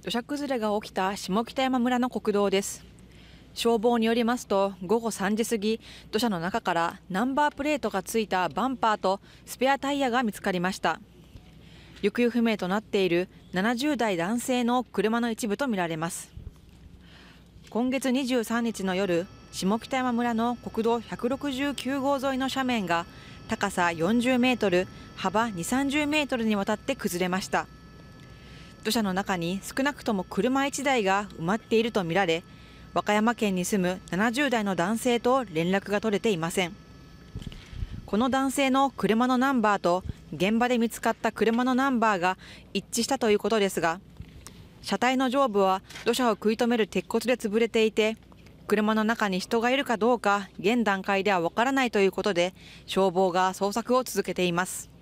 土砂崩れが起きた下北山村の国道です消防によりますと午後3時過ぎ土砂の中からナンバープレートがついたバンパーとスペアタイヤが見つかりました行方不明となっている70代男性の車の一部とみられます今月23日の夜下北山村の国道169号沿いの斜面が高さ40メートル幅2、30メートルにわたって崩れました土砂の中に少なくとも車1台が埋まっているとみられ、和歌山県に住む70代の男性と連絡が取れていません。この男性の車のナンバーと現場で見つかった車のナンバーが一致したということですが、車体の上部は土砂を食い止める鉄骨で潰れていて、車の中に人がいるかどうか現段階ではわからないということで、消防が捜索を続けています。